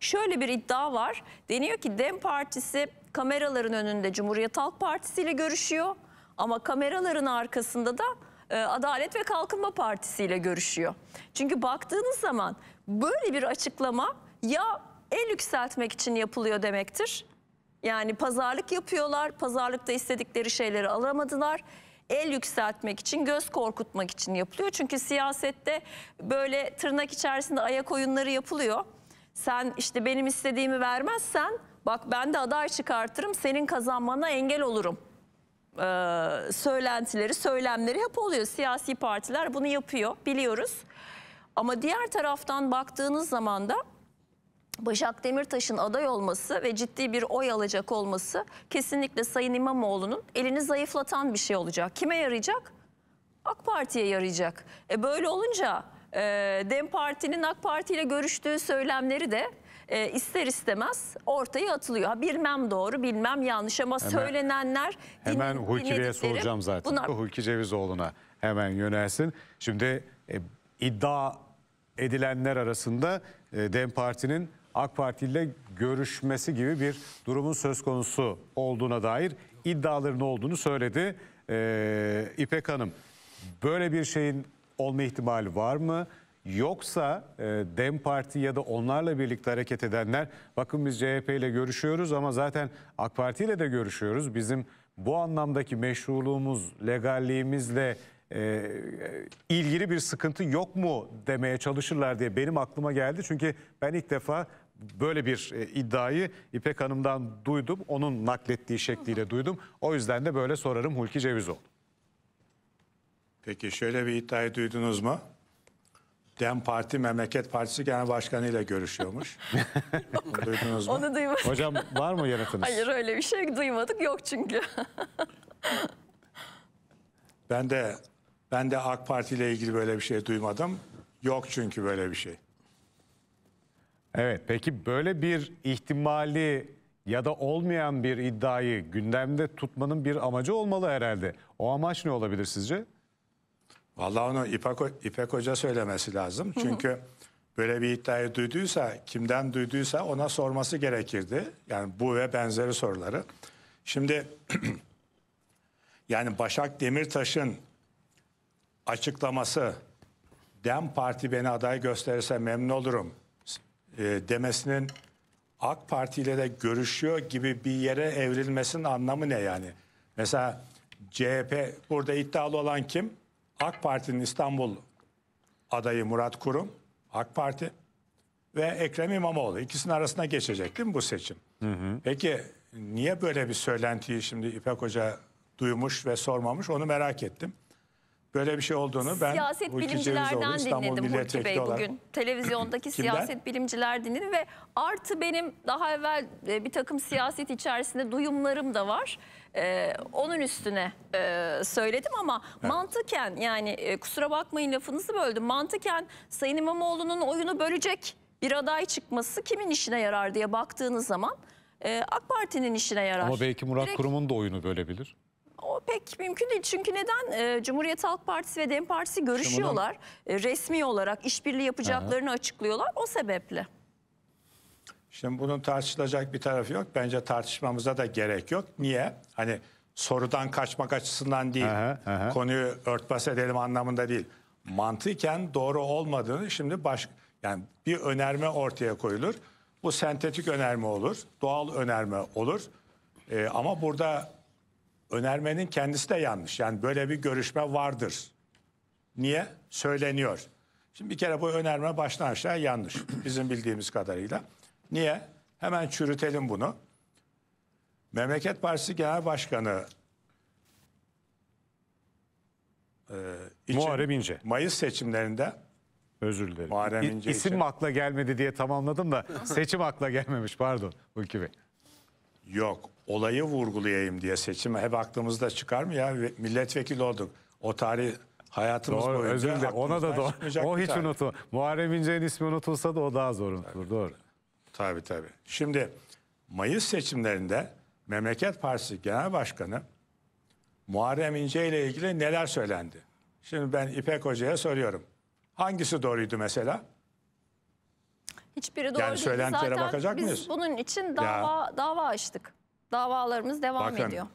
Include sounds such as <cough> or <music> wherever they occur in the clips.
Şöyle bir iddia var. Deniyor ki DEM Partisi kameraların önünde Cumhuriyet Halk Partisi ile görüşüyor. Ama kameraların arkasında da e, Adalet ve Kalkınma Partisi ile görüşüyor. Çünkü baktığınız zaman böyle bir açıklama ya el yükseltmek için yapılıyor demektir. Yani pazarlık yapıyorlar, pazarlıkta istedikleri şeyleri alamadılar. El yükseltmek için, göz korkutmak için yapılıyor. Çünkü siyasette böyle tırnak içerisinde ayak oyunları yapılıyor. Sen işte benim istediğimi vermezsen bak ben de aday çıkartırım senin kazanmana engel olurum. Ee, söylentileri, söylemleri hep oluyor. Siyasi partiler bunu yapıyor biliyoruz. Ama diğer taraftan baktığınız zaman da Başak Demirtaş'ın aday olması ve ciddi bir oy alacak olması kesinlikle Sayın İmamoğlu'nun elini zayıflatan bir şey olacak. Kime yarayacak? AK Parti'ye yarayacak. E böyle olunca e, DEM Parti'nin AK Parti ile görüştüğü söylemleri de e, ister istemez ortaya atılıyor. bilmem doğru bilmem yanlış ama hemen, söylenenler... Hemen din, Hulki'ye soracağım zaten. Bunlar... Hulki Cevizoğlu'na hemen yönelsin. Şimdi e, iddia edilenler arasında e, DEM Parti'nin AK Parti ile görüşmesi gibi bir durumun söz konusu olduğuna dair iddiaların olduğunu söyledi e, İpek Hanım. Böyle bir şeyin olma ihtimali var mı? Yoksa e, DEM Parti ya da onlarla birlikte hareket edenler bakın biz CHP ile görüşüyoruz ama zaten AK Parti ile de görüşüyoruz. Bizim bu anlamdaki meşruluğumuz, legalliğimizle e, e, ilgili bir sıkıntı yok mu demeye çalışırlar diye benim aklıma geldi. Çünkü ben ilk defa böyle bir e, iddiayı İpek Hanım'dan duydum. Onun naklettiği şekliyle duydum. O yüzden de böyle sorarım Hulki Cevizoğlu. Peki şöyle bir iddiayı duydunuz mu? Dem Parti Memleket Partisi Genel Başkanı ile görüşüyormuş. duydunuz mu? Onu duymadım. Hocam var mı yanıtınız? Hayır öyle bir şey duymadık yok çünkü. <laughs> ben de ben de AK Parti ile ilgili böyle bir şey duymadım. Yok çünkü böyle bir şey. Evet peki böyle bir ihtimali ya da olmayan bir iddiayı gündemde tutmanın bir amacı olmalı herhalde. O amaç ne olabilir sizce? Vallahi onu İpek, İpek Hoca söylemesi lazım. Çünkü böyle bir iddiayı duyduysa, kimden duyduysa ona sorması gerekirdi. Yani bu ve benzeri soruları. Şimdi <clears throat> yani Başak Demirtaş'ın açıklaması Dem Parti beni aday gösterirse memnun olurum e, demesinin AK Parti ile de görüşüyor gibi bir yere evrilmesinin anlamı ne yani? Mesela CHP burada iddialı olan kim? AK Parti'nin İstanbul adayı Murat Kurum, AK Parti ve Ekrem İmamoğlu. ikisinin arasına geçecek değil mi bu seçim? Hı hı. Peki niye böyle bir söylentiyi şimdi İpek Hoca duymuş ve sormamış onu merak ettim. Böyle bir şey olduğunu ben siyaset Hulki bilimcilerden dinledim Hulki Bey olarak. bugün. <laughs> Televizyondaki siyaset bilimciler dinledim ve artı benim daha evvel e, bir takım siyaset içerisinde duyumlarım da var e, onun üstüne e, söyledim ama evet. mantıken yani e, kusura bakmayın lafınızı böldüm. Mantıken Sayın İmamoğlu'nun oyunu bölecek bir aday çıkması kimin işine yarar diye baktığınız zaman e, AK Parti'nin işine yarar. Ama belki Murat Direkt... Kurum'un da oyunu bölebilir. O pek mümkün değil. Çünkü neden? E, Cumhuriyet Halk Partisi ve Dem Partisi görüşüyorlar. E, resmi olarak işbirliği yapacaklarını Aha. açıklıyorlar. O sebeple. Şimdi bunun tartışılacak bir tarafı yok. Bence tartışmamıza da gerek yok. Niye? Hani sorudan kaçmak açısından değil. Aha, aha. Konuyu örtbas edelim anlamında değil. Mantıken doğru olmadığını şimdi baş yani bir önerme ortaya koyulur. Bu sentetik önerme olur, doğal önerme olur. Ee, ama burada önermenin kendisi de yanlış. Yani böyle bir görüşme vardır. Niye? Söyleniyor. Şimdi bir kere bu önerme baştan aşağı yanlış bizim bildiğimiz kadarıyla. Niye? Hemen çürütelim bunu. Memleket Partisi Genel Başkanı e, Muharrem İnce. Mayıs seçimlerinde Özür dilerim. Muharrem İnce İ- isim için. akla gelmedi diye tamamladım da seçim akla gelmemiş pardon Hulki Bey. Yok olayı vurgulayayım diye seçim hep aklımızda çıkar mı ya Ve- milletvekili olduk. O tarih hayatımız Doğru boyunca özür dilerim ona da doğru. O hiç tarih. unutulmaz. Muharrem İnce'nin ismi unutulsa da o daha zor unutulur doğru. Tabii tabii. Şimdi Mayıs seçimlerinde Memleket Partisi Genel Başkanı Muharrem İnce ile ilgili neler söylendi? Şimdi ben İpek Hoca'ya soruyorum. Hangisi doğruydu mesela? Hiçbiri doğru yani değil. Zaten bakacak biz mıyız? bunun için dava, ya. dava açtık. Davalarımız devam Bakın, ediyor.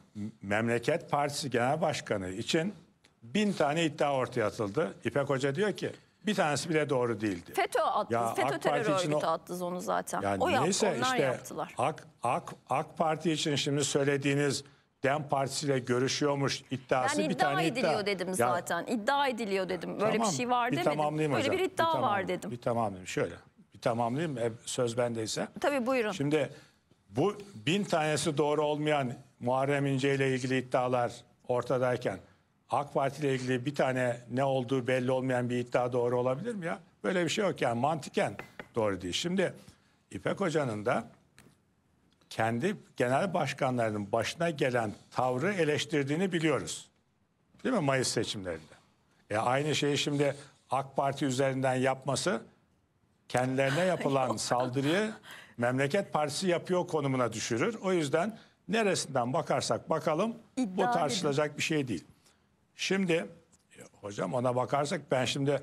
Memleket Partisi Genel Başkanı için bin tane iddia ortaya atıldı. İpek Hoca diyor ki bir tanesi bile doğru değildi. FETÖ attı. Ya, FETÖ AK terör örgütü o... attı onu zaten. Yani o neyse yaptı, onlar işte yaptılar. AK, AK, AK Parti için şimdi söylediğiniz DEM Partisi'yle görüşüyormuş iddiası yani bir iddia ediliyor dedim ya, zaten. İddia ediliyor dedim. Böyle tamam, bir şey var bir demedim. Böyle bir iddia bir var dedim. Bir tamamlayayım şöyle. Bir tamamlayayım söz bendeyse. Tabii buyurun. Şimdi bu bin tanesi doğru olmayan Muharrem İnce ile ilgili iddialar ortadayken AK Parti ile ilgili bir tane ne olduğu belli olmayan bir iddia doğru olabilir mi ya? Böyle bir şey yok yani mantıken doğru değil. Şimdi İpek Hoca'nın da kendi genel başkanlarının başına gelen tavrı eleştirdiğini biliyoruz. Değil mi Mayıs seçimlerinde? E aynı şeyi şimdi AK Parti üzerinden yapması kendilerine <laughs> yapılan saldırıyı Memleket Partisi yapıyor konumuna düşürür. O yüzden neresinden bakarsak bakalım İddia bu tartışılacak edin. bir şey değil. Şimdi hocam ona bakarsak ben şimdi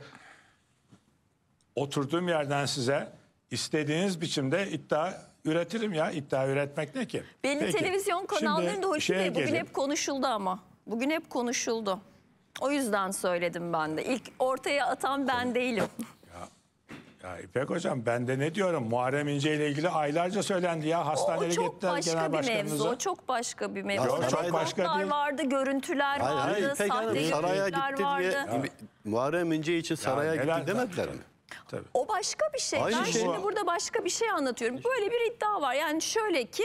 oturduğum yerden size istediğiniz biçimde iddia üretirim ya. İddia üretmek ne ki? Belli Peki. televizyon kanallarında hoş değil bugün gelin. hep konuşuldu ama. Bugün hep konuşuldu. O yüzden söyledim ben de. İlk ortaya atan ben değilim. <laughs> Ya İpek Hocam ben de ne diyorum Muharrem İnce ile ilgili aylarca söylendi ya hastaneye o çok başka genel bir mevzu. başkanımıza. O çok başka bir mevzu. Yok, çok reportlar başka değil. vardı, görüntüler Hayır, vardı, hayır, İpek sahte saraya görüntüler gitti vardı. diye Muharrem İnce için saraya gitti demediler mi? Tabii. O başka bir şey. Aynı ben şey. şimdi burada başka bir şey anlatıyorum. Böyle bir iddia var. Yani şöyle ki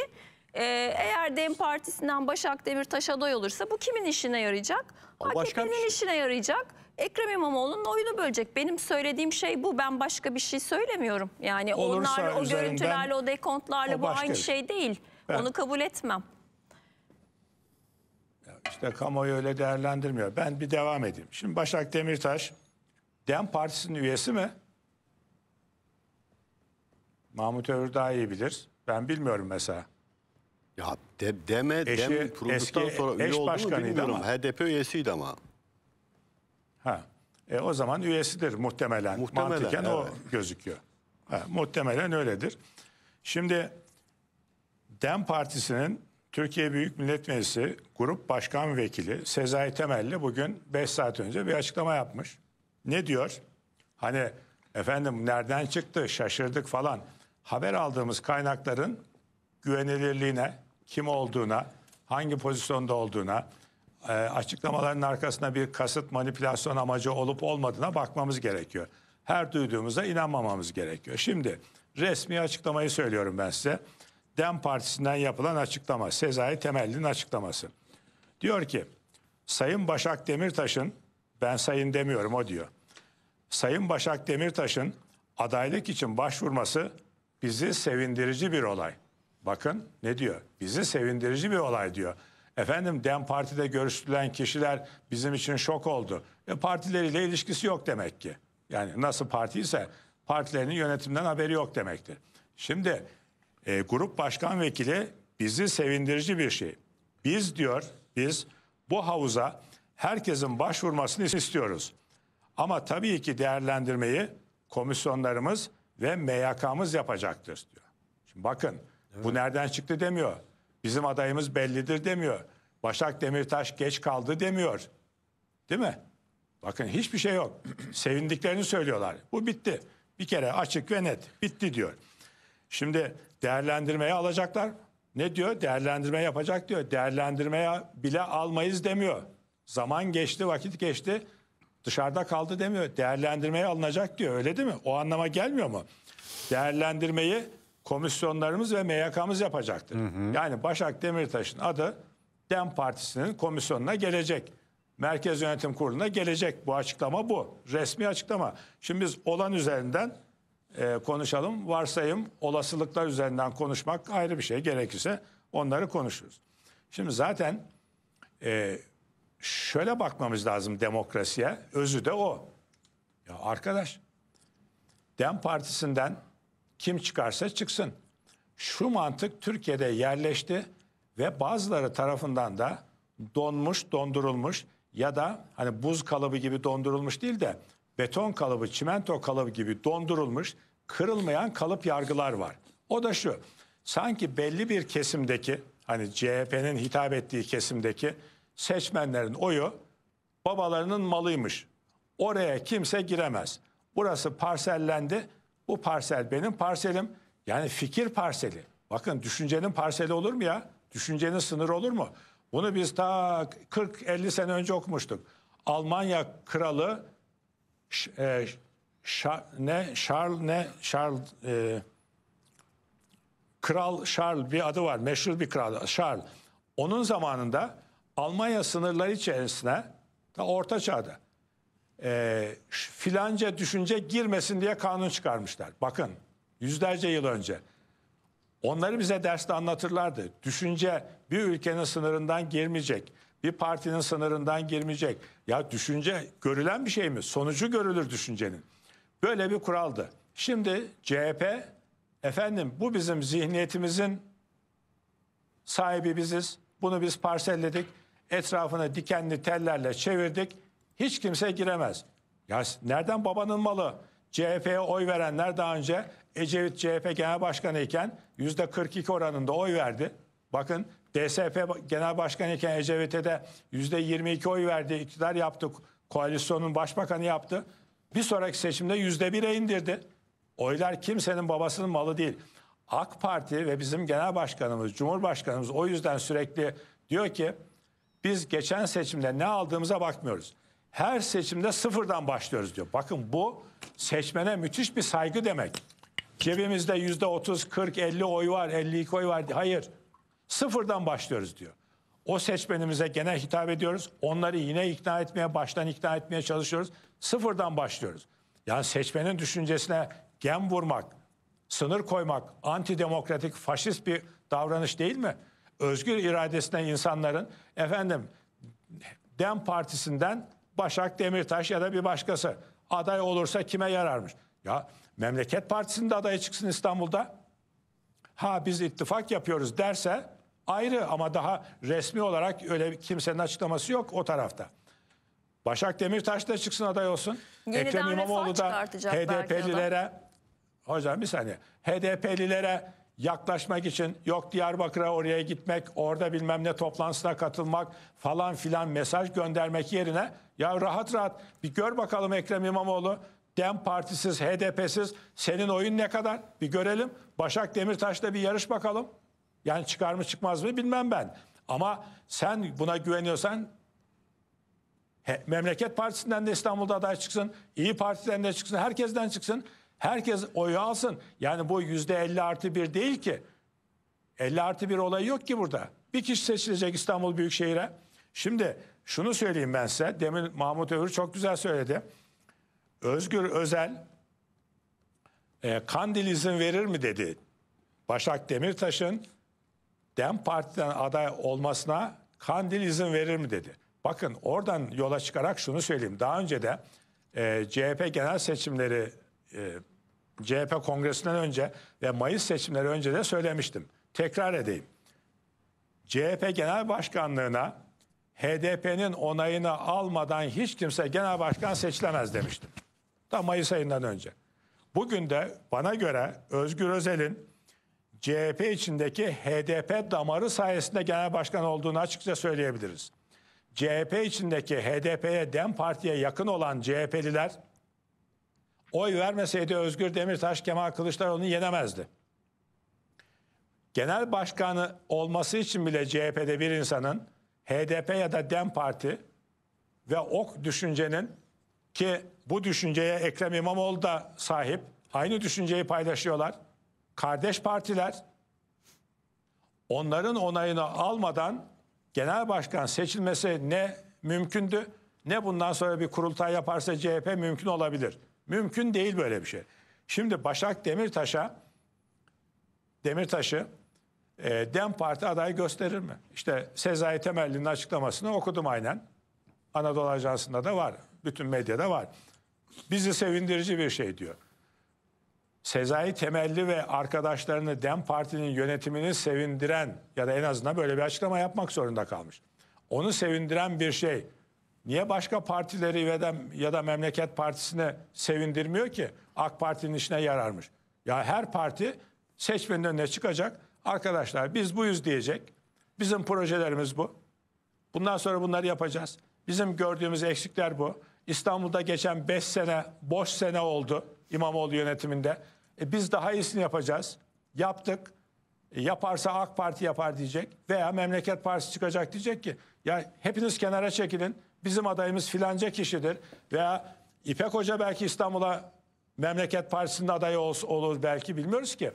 e, eğer DEM Partisi'nden Başak Demirtaş aday olursa bu kimin işine yarayacak? başka bir AKP'nin şey. işine yarayacak. Ekrem İmamoğlu'nun oyunu bölecek. Benim söylediğim şey bu. Ben başka bir şey söylemiyorum. Yani Olursa onlar o görüntülerle, o dekontlarla o bu aynı bir. şey, şey. değil. Ben, Onu kabul etmem. İşte kamuoyu öyle değerlendirmiyor. Ben bir devam edeyim. Şimdi Başak Demirtaş DEM Partisi'nin üyesi mi? Mahmut Övür daha iyi bilir. Ben bilmiyorum mesela. Ya de, deme Eşi, dem kurulduktan eski, sonra üye oldu bilmiyorum. Ama. HDP üyesiydi ama. Ha. E, o zaman üyesidir muhtemelen. muhtemelen Mantıken evet. o gözüküyor. Ha, muhtemelen öyledir. Şimdi DEM Partisi'nin Türkiye Büyük Millet Meclisi Grup Başkan Vekili Sezai Temelli bugün 5 saat önce bir açıklama yapmış. Ne diyor? Hani efendim nereden çıktı şaşırdık falan. Haber aldığımız kaynakların güvenilirliğine, kim olduğuna, hangi pozisyonda olduğuna, e, açıklamaların arkasında bir kasıt manipülasyon amacı olup olmadığına bakmamız gerekiyor. Her duyduğumuza inanmamamız gerekiyor. Şimdi resmi açıklamayı söylüyorum ben size. Dem Partisi'nden yapılan açıklama, Sezai Temelli'nin açıklaması. Diyor ki, Sayın Başak Demirtaş'ın, ben sayın demiyorum o diyor. Sayın Başak Demirtaş'ın adaylık için başvurması bizi sevindirici bir olay. Bakın ne diyor? Bizi sevindirici bir olay diyor. Efendim DEM Parti'de görüşülen kişiler bizim için şok oldu. E, partileriyle ilişkisi yok demek ki. Yani nasıl parti ise partilerinin yönetimden haberi yok demektir. Şimdi e, grup başkan vekili bizi sevindirici bir şey. Biz diyor biz bu havuza herkesin başvurmasını istiyoruz. Ama tabii ki değerlendirmeyi komisyonlarımız ve MYK'mız yapacaktır diyor. Şimdi bakın evet. bu nereden çıktı demiyor. Bizim adayımız bellidir demiyor. Başak Demirtaş geç kaldı demiyor. Değil mi? Bakın hiçbir şey yok. <clears throat> Sevindiklerini söylüyorlar. Bu bitti. Bir kere açık ve net bitti diyor. Şimdi değerlendirmeye alacaklar. Ne diyor? Değerlendirme yapacak diyor. Değerlendirmeye bile almayız demiyor. Zaman geçti, vakit geçti. Dışarıda kaldı demiyor. Değerlendirmeye alınacak diyor. Öyle değil mi? O anlama gelmiyor mu? Değerlendirmeyi komisyonlarımız ve MYK'mız yapacaktır. Hı hı. Yani Başak Demirtaş'ın adı Dem Partisi'nin komisyonuna gelecek. Merkez Yönetim Kurulu'na gelecek. Bu açıklama bu. Resmi açıklama. Şimdi biz olan üzerinden e, konuşalım. Varsayım, olasılıklar üzerinden konuşmak ayrı bir şey. Gerekirse onları konuşuruz. Şimdi zaten e, şöyle bakmamız lazım demokrasiye. Özü de o. Ya arkadaş, Dem Partisi'nden kim çıkarsa çıksın. Şu mantık Türkiye'de yerleşti ve bazıları tarafından da donmuş, dondurulmuş ya da hani buz kalıbı gibi dondurulmuş değil de beton kalıbı, çimento kalıbı gibi dondurulmuş, kırılmayan kalıp yargılar var. O da şu. Sanki belli bir kesimdeki hani CHP'nin hitap ettiği kesimdeki seçmenlerin oyu babalarının malıymış. Oraya kimse giremez. Burası parsellendi. Bu parsel benim parselim. Yani fikir parseli. Bakın düşüncenin parseli olur mu ya? Düşüncenin sınırı olur mu? Bunu biz ta 40-50 sene önce okumuştuk. Almanya kralı e, ne Charles ne Charles e, Kral Charles bir adı var. Meşhur bir kral Charles. Onun zamanında Almanya sınırları içerisine ta orta çağda e, filanca düşünce girmesin diye kanun çıkarmışlar. Bakın yüzlerce yıl önce. Onları bize derste anlatırlardı. Düşünce bir ülkenin sınırından girmeyecek. Bir partinin sınırından girmeyecek. Ya düşünce görülen bir şey mi? Sonucu görülür düşüncenin. Böyle bir kuraldı. Şimdi CHP efendim bu bizim zihniyetimizin sahibi biziz. Bunu biz parselledik. Etrafını dikenli tellerle çevirdik. Hiç kimse giremez. Ya nereden babanın malı? CHP'ye oy verenler daha önce Ecevit CHP Genel Başkanı iken %42 oranında oy verdi. Bakın DSP Genel Başkanı iken Ecevit'e de %22 oy verdi. İktidar yaptık. Koalisyonun başbakanı yaptı. Bir sonraki seçimde %1'e indirdi. Oylar kimsenin babasının malı değil. AK Parti ve bizim genel başkanımız, cumhurbaşkanımız o yüzden sürekli diyor ki biz geçen seçimde ne aldığımıza bakmıyoruz. Her seçimde sıfırdan başlıyoruz diyor. Bakın bu seçmene müthiş bir saygı demek. Cebimizde yüzde 30, 40, 50 oy var, 52 oy var. Hayır. Sıfırdan başlıyoruz diyor. O seçmenimize gene hitap ediyoruz. Onları yine ikna etmeye, baştan ikna etmeye çalışıyoruz. Sıfırdan başlıyoruz. Yani seçmenin düşüncesine gem vurmak, sınır koymak antidemokratik, faşist bir davranış değil mi? Özgür iradesine insanların efendim Dem Partisi'nden Başak Demirtaş ya da bir başkası aday olursa kime yararmış? Ya memleket partisinde adaya çıksın İstanbul'da. Ha biz ittifak yapıyoruz derse ayrı ama daha resmi olarak öyle kimsenin açıklaması yok o tarafta. Başak Demirtaş da çıksın aday olsun. Yeniden Ekrem İmamoğlu da HDP'lilere hocam bir saniye HDP'lilere yaklaşmak için yok Diyarbakır'a oraya gitmek, orada bilmem ne toplantısına katılmak falan filan mesaj göndermek yerine ya rahat rahat bir gör bakalım Ekrem İmamoğlu Dem Partisiz, HDP'siz senin oyun ne kadar? Bir görelim. Başak Demirtaş'la bir yarış bakalım. Yani çıkar mı çıkmaz mı bilmem ben. Ama sen buna güveniyorsan he, Memleket Partisi'nden de İstanbul'da aday çıksın. İyi Parti'den de çıksın. Herkesten çıksın. Herkes oyu alsın. Yani bu yüzde 50 artı bir değil ki. 50 artı bir olay yok ki burada. Bir kişi seçilecek İstanbul Büyükşehir'e. Şimdi şunu söyleyeyim ben size. Demin Mahmut Övür çok güzel söyledi. Özgür Özel e, Kandil izin verir mi dedi. Başak Demirtaş'ın DEM Parti'den aday olmasına Kandil izin verir mi dedi. Bakın oradan yola çıkarak şunu söyleyeyim. Daha önce de e, CHP genel seçimleri e, CHP kongresinden önce ve Mayıs seçimleri önce de söylemiştim. Tekrar edeyim. CHP genel başkanlığına HDP'nin onayını almadan hiç kimse genel başkan seçilemez demiştim. Da Mayıs ayından önce. Bugün de bana göre Özgür Özel'in CHP içindeki HDP damarı sayesinde genel başkan olduğunu açıkça söyleyebiliriz. CHP içindeki HDP'ye DEM Parti'ye yakın olan CHP'liler oy vermeseydi Özgür Demirtaş Kemal Kılıçdaroğlu'nu yenemezdi. Genel başkanı olması için bile CHP'de bir insanın HDP ya da DEM Parti ve ok düşüncenin ki bu düşünceye Ekrem İmamoğlu da sahip. Aynı düşünceyi paylaşıyorlar. Kardeş partiler onların onayını almadan genel başkan seçilmesi ne mümkündü ne bundan sonra bir kurultay yaparsa CHP mümkün olabilir. Mümkün değil böyle bir şey. Şimdi Başak Demirtaş'a Demirtaş'ı e, Dem Parti adayı gösterir mi? İşte Sezai Temelli'nin açıklamasını okudum aynen. Anadolu Ajansı'nda da var. Bütün medyada var. Bizi sevindirici bir şey diyor. Sezai Temelli ve arkadaşlarını DEM Parti'nin yönetimini sevindiren ya da en azından böyle bir açıklama yapmak zorunda kalmış. Onu sevindiren bir şey niye başka partileri ve de, ya da memleket partisine sevindirmiyor ki? AK Parti'nin işine yararmış. Ya her parti seçmenin önüne çıkacak. Arkadaşlar biz buyuz diyecek. Bizim projelerimiz bu. Bundan sonra bunları yapacağız. Bizim gördüğümüz eksikler bu. İstanbul'da geçen 5 sene boş sene oldu İmamoğlu yönetiminde. E biz daha iyisini yapacağız. Yaptık. E yaparsa AK Parti yapar diyecek veya Memleket Partisi çıkacak diyecek ki ya hepiniz kenara çekilin. Bizim adayımız filanca kişidir veya İpek Hoca belki İstanbul'a Memleket Partisi'nin adayı ol, olur belki bilmiyoruz ki.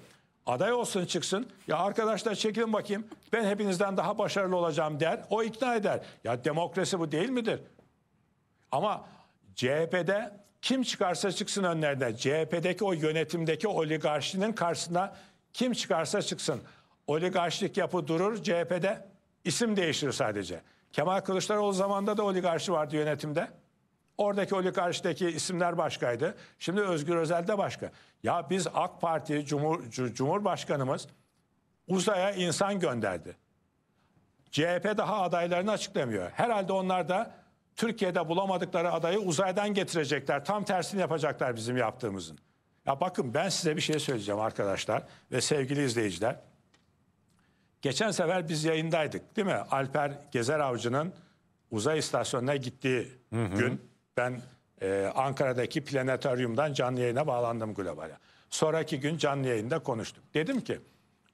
Aday olsun çıksın. Ya arkadaşlar çekilin bakayım. Ben hepinizden daha başarılı olacağım der. O ikna eder. Ya demokrasi bu değil midir? Ama CHP'de kim çıkarsa çıksın önlerine. CHP'deki o yönetimdeki oligarşinin karşısına kim çıkarsa çıksın. Oligarşik yapı durur CHP'de isim değişir sadece. Kemal Kılıçdaroğlu zamanında da oligarşi vardı yönetimde. Oradaki oligarşideki isimler başkaydı. Şimdi Özgür Özel de başka. Ya biz AK Parti Cumhur, Cumhurbaşkanımız uzaya insan gönderdi. CHP daha adaylarını açıklamıyor. Herhalde onlar da Türkiye'de bulamadıkları adayı uzaydan getirecekler. Tam tersini yapacaklar bizim yaptığımızın. Ya bakın ben size bir şey söyleyeceğim arkadaşlar ve sevgili izleyiciler. Geçen sefer biz yayındaydık değil mi? Alper Gezer Avcı'nın uzay istasyonuna gittiği hı hı. gün ben e, Ankara'daki planetaryumdan canlı yayına bağlandım Global'e. Sonraki gün canlı yayında konuştum. Dedim ki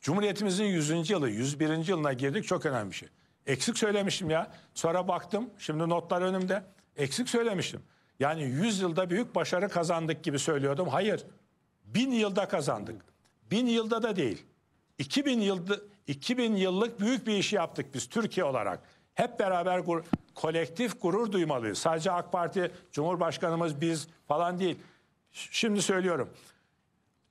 Cumhuriyetimizin 100. yılı, 101. yılına girdik çok önemli bir şey. Eksik söylemişim ya. Sonra baktım. Şimdi notlar önümde. Eksik söylemişim. Yani 100 yılda büyük başarı kazandık gibi söylüyordum. Hayır. 1000 yılda kazandık. 1000 yılda da değil. 2000 yılda 2000 yıllık büyük bir işi yaptık biz Türkiye olarak. Hep beraber gur kolektif gurur duymalıyız. Sadece AK Parti, Cumhurbaşkanımız biz falan değil. Şimdi söylüyorum.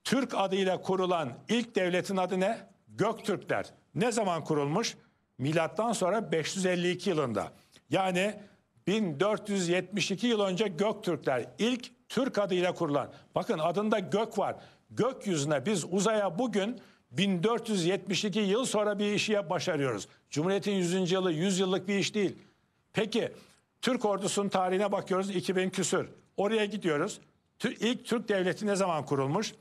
Türk adıyla kurulan ilk devletin adı ne? Göktürkler. Ne zaman kurulmuş? milattan sonra 552 yılında yani 1472 yıl önce Göktürkler ilk Türk adıyla kurulan. Bakın adında gök var. Gökyüzüne biz uzaya bugün 1472 yıl sonra bir işi başarıyoruz. Cumhuriyetin 100. yılı 100 yıllık bir iş değil. Peki Türk ordusunun tarihine bakıyoruz 2000 küsür. Oraya gidiyoruz. İlk Türk devleti ne zaman kurulmuş?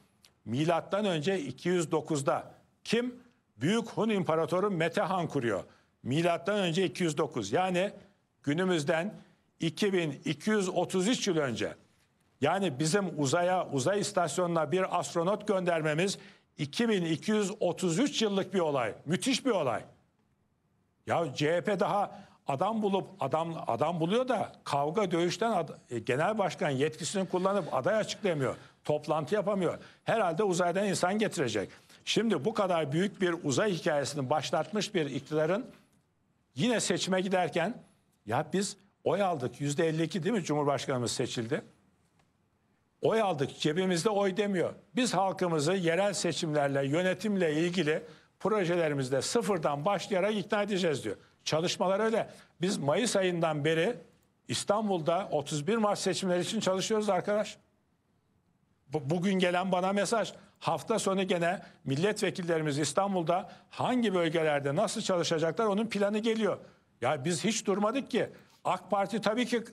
Milattan önce 209'da. Kim? Büyük Hun İmparatoru Metehan kuruyor. Milattan önce 209 yani günümüzden 2233 yıl önce. Yani bizim uzaya, uzay istasyonuna bir astronot göndermemiz 2233 yıllık bir olay. Müthiş bir olay. Ya CHP daha adam bulup adam adam buluyor da kavga dövüşten ad, e, genel başkan yetkisini kullanıp aday açıklayamıyor. Toplantı yapamıyor. Herhalde uzaydan insan getirecek. Şimdi bu kadar büyük bir uzay hikayesini başlatmış bir iktidarın yine seçime giderken ya biz oy aldık yüzde 52 değil mi Cumhurbaşkanımız seçildi? Oy aldık cebimizde oy demiyor. Biz halkımızı yerel seçimlerle yönetimle ilgili projelerimizde sıfırdan başlayarak ikna edeceğiz diyor. Çalışmalar öyle. Biz Mayıs ayından beri İstanbul'da 31 Mart seçimleri için çalışıyoruz arkadaş. bugün gelen bana mesaj. Hafta sonu gene milletvekillerimiz İstanbul'da hangi bölgelerde nasıl çalışacaklar onun planı geliyor. Ya biz hiç durmadık ki. AK Parti tabii ki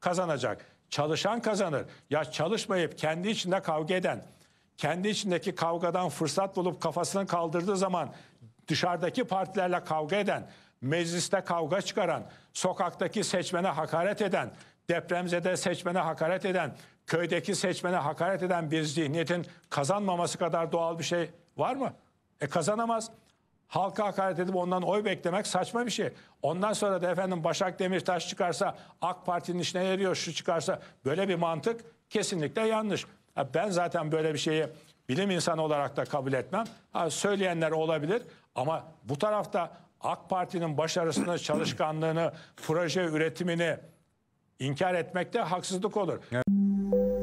kazanacak. Çalışan kazanır. Ya çalışmayıp kendi içinde kavga eden, kendi içindeki kavgadan fırsat bulup kafasını kaldırdığı zaman dışarıdaki partilerle kavga eden, mecliste kavga çıkaran, sokaktaki seçmene hakaret eden, depremzede seçmene hakaret eden, köydeki seçmene hakaret eden bir zihniyetin kazanmaması kadar doğal bir şey var mı? E kazanamaz. Halka hakaret edip ondan oy beklemek saçma bir şey. Ondan sonra da efendim Başak Demirtaş çıkarsa AK Parti'nin işine yarıyor, şu çıkarsa böyle bir mantık kesinlikle yanlış. Ben zaten böyle bir şeyi bilim insanı olarak da kabul etmem. Ha, söyleyenler olabilir ama bu tarafta AK Parti'nin başarısını, çalışkanlığını, proje üretimini, İnkar etmekte haksızlık olur. Evet.